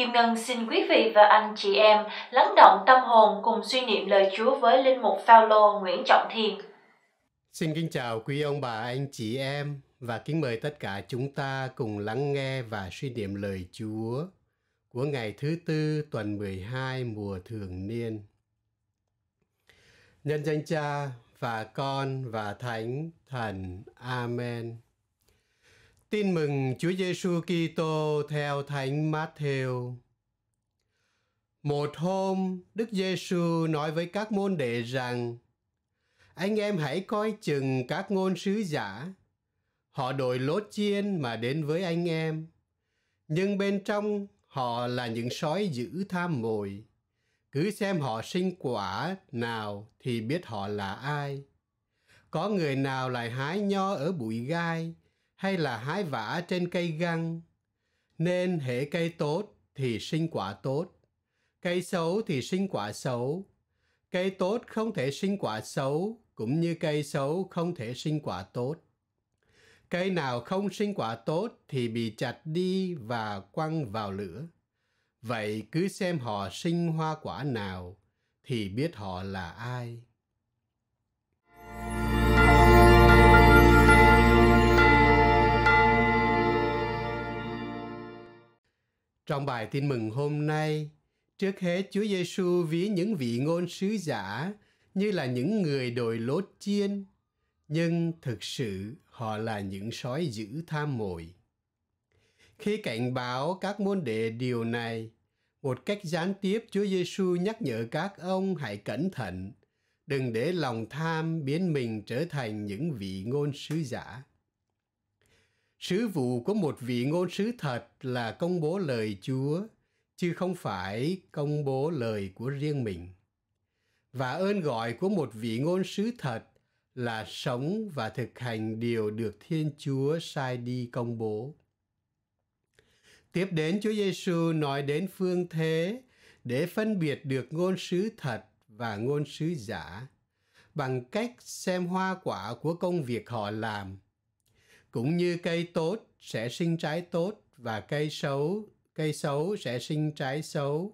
Kim Ngân xin quý vị và anh chị em lắng động tâm hồn cùng suy niệm lời Chúa với Linh Mục Phaolô Nguyễn Trọng Thiên. Xin kính chào quý ông bà, anh chị em và kính mời tất cả chúng ta cùng lắng nghe và suy niệm lời Chúa của ngày thứ tư tuần 12 mùa thường niên. Nhân danh cha và con và thánh thần. Amen. Tin mừng Chúa Giêsu Kitô theo Thánh Matthew. Một hôm, Đức Giêsu nói với các môn đệ rằng: Anh em hãy coi chừng các ngôn sứ giả. Họ đội lốt chiên mà đến với anh em, nhưng bên trong họ là những sói dữ tham mồi. Cứ xem họ sinh quả nào thì biết họ là ai. Có người nào lại hái nho ở bụi gai – hay là hái vả trên cây găng. Nên hệ cây tốt thì sinh quả tốt, cây xấu thì sinh quả xấu. Cây tốt không thể sinh quả xấu, cũng như cây xấu không thể sinh quả tốt. Cây nào không sinh quả tốt thì bị chặt đi và quăng vào lửa. Vậy cứ xem họ sinh hoa quả nào thì biết họ là ai. Trong bài tin mừng hôm nay, trước hết Chúa Giêsu ví những vị ngôn sứ giả như là những người đồi lốt chiên, nhưng thực sự họ là những sói dữ tham mồi. Khi cảnh báo các môn đệ điều này, một cách gián tiếp Chúa Giêsu nhắc nhở các ông hãy cẩn thận, đừng để lòng tham biến mình trở thành những vị ngôn sứ giả. Sứ vụ của một vị ngôn sứ thật là công bố lời Chúa, chứ không phải công bố lời của riêng mình. Và ơn gọi của một vị ngôn sứ thật là sống và thực hành điều được Thiên Chúa sai đi công bố. Tiếp đến Chúa Giêsu nói đến phương thế để phân biệt được ngôn sứ thật và ngôn sứ giả bằng cách xem hoa quả của công việc họ làm – cũng như cây tốt sẽ sinh trái tốt và cây xấu cây xấu sẽ sinh trái xấu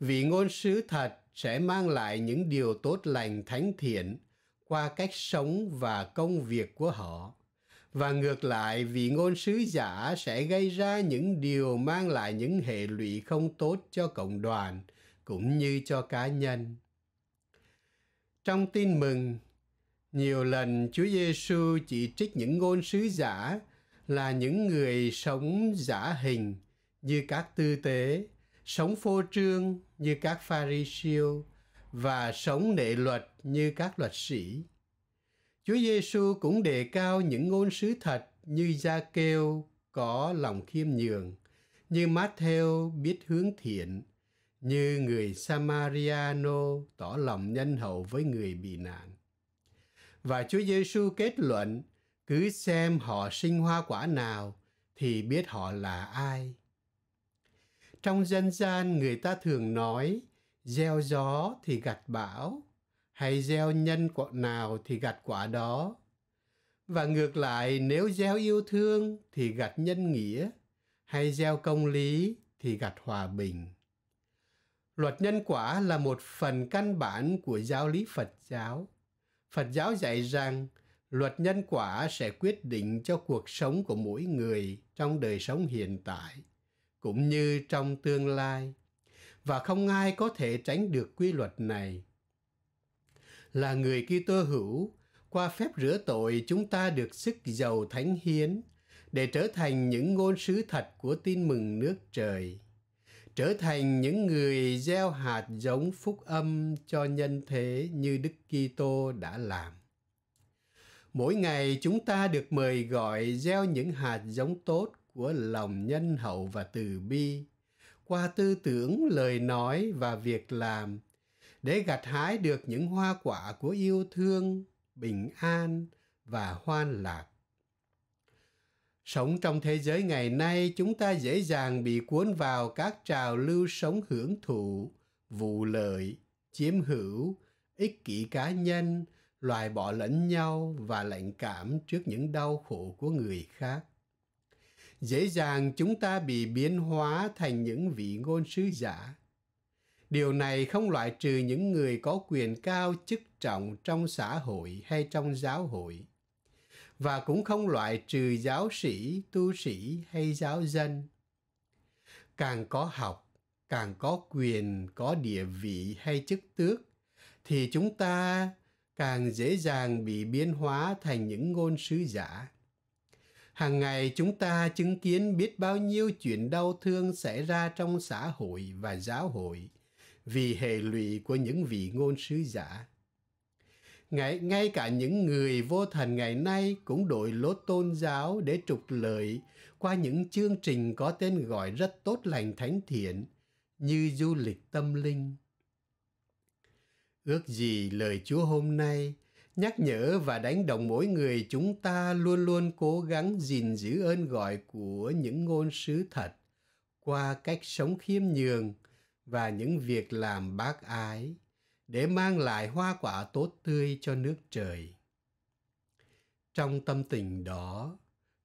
vì ngôn sứ thật sẽ mang lại những điều tốt lành thánh thiện qua cách sống và công việc của họ và ngược lại vì ngôn sứ giả sẽ gây ra những điều mang lại những hệ lụy không tốt cho cộng đoàn cũng như cho cá nhân trong tin mừng nhiều lần Chúa Giêsu chỉ trích những ngôn sứ giả là những người sống giả hình như các tư tế, sống phô trương như các pha ri siêu và sống nệ luật như các luật sĩ. Chúa Giêsu cũng đề cao những ngôn sứ thật như Gia Kêu có lòng khiêm nhường, như Matthew biết hướng thiện, như người Samariano tỏ lòng nhân hậu với người bị nạn và Chúa Giêsu kết luận cứ xem họ sinh hoa quả nào thì biết họ là ai. Trong dân gian người ta thường nói gieo gió thì gặt bão hay gieo nhân quả nào thì gặt quả đó. Và ngược lại nếu gieo yêu thương thì gặt nhân nghĩa hay gieo công lý thì gặt hòa bình. Luật nhân quả là một phần căn bản của giáo lý Phật giáo Phật giáo dạy rằng luật nhân quả sẽ quyết định cho cuộc sống của mỗi người trong đời sống hiện tại cũng như trong tương lai và không ai có thể tránh được quy luật này. Là người Kitô hữu, qua phép rửa tội chúng ta được sức giàu thánh hiến để trở thành những ngôn sứ thật của tin mừng nước trời trở thành những người gieo hạt giống phúc âm cho nhân thế như Đức Kitô đã làm. Mỗi ngày chúng ta được mời gọi gieo những hạt giống tốt của lòng nhân hậu và từ bi qua tư tưởng, lời nói và việc làm để gặt hái được những hoa quả của yêu thương, bình an và hoan lạc. Sống trong thế giới ngày nay, chúng ta dễ dàng bị cuốn vào các trào lưu sống hưởng thụ, vụ lợi, chiếm hữu, ích kỷ cá nhân, loại bỏ lẫn nhau và lạnh cảm trước những đau khổ của người khác. Dễ dàng chúng ta bị biến hóa thành những vị ngôn sứ giả. Điều này không loại trừ những người có quyền cao chức trọng trong xã hội hay trong giáo hội và cũng không loại trừ giáo sĩ, tu sĩ hay giáo dân. Càng có học, càng có quyền, có địa vị hay chức tước, thì chúng ta càng dễ dàng bị biến hóa thành những ngôn sứ giả. Hàng ngày chúng ta chứng kiến biết bao nhiêu chuyện đau thương xảy ra trong xã hội và giáo hội vì hệ lụy của những vị ngôn sứ giả ngay, ngay cả những người vô thần ngày nay cũng đổi lốt tôn giáo để trục lợi qua những chương trình có tên gọi rất tốt lành thánh thiện như du lịch tâm linh. Ước gì lời Chúa hôm nay nhắc nhở và đánh động mỗi người chúng ta luôn luôn cố gắng gìn giữ ơn gọi của những ngôn sứ thật qua cách sống khiêm nhường và những việc làm bác ái để mang lại hoa quả tốt tươi cho nước trời. Trong tâm tình đó,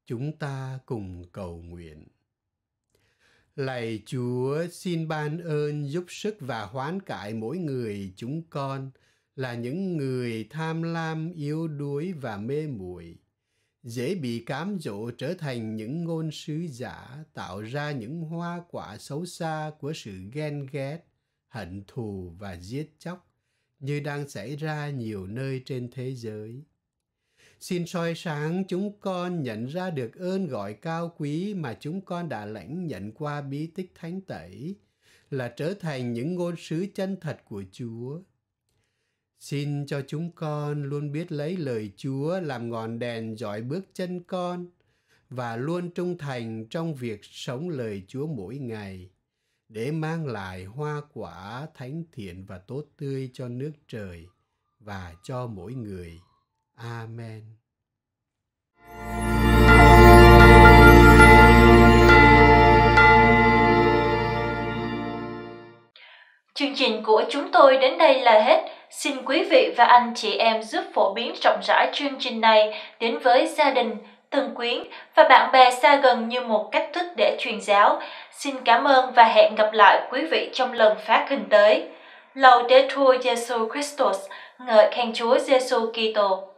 chúng ta cùng cầu nguyện. Lạy Chúa, xin ban ơn giúp sức và hoán cải mỗi người chúng con là những người tham lam, yếu đuối và mê muội dễ bị cám dỗ trở thành những ngôn sứ giả tạo ra những hoa quả xấu xa của sự ghen ghét hận thù và giết chóc như đang xảy ra nhiều nơi trên thế giới. Xin soi sáng chúng con nhận ra được ơn gọi cao quý mà chúng con đã lãnh nhận qua bí tích thánh tẩy là trở thành những ngôn sứ chân thật của Chúa. Xin cho chúng con luôn biết lấy lời Chúa làm ngọn đèn dọi bước chân con và luôn trung thành trong việc sống lời Chúa mỗi ngày để mang lại hoa quả thánh thiện và tốt tươi cho nước trời và cho mỗi người. Amen. Chương trình của chúng tôi đến đây là hết. Xin quý vị và anh chị em giúp phổ biến rộng rãi chương trình này đến với gia đình, từng quyến và bạn bè xa gần như một cách thức để truyền giáo Xin cảm ơn và hẹn gặp lại quý vị trong lần phát hình tới. Lầu Đế Chúa Giêsu Christos, ngợi khen Chúa Giêsu Kitô.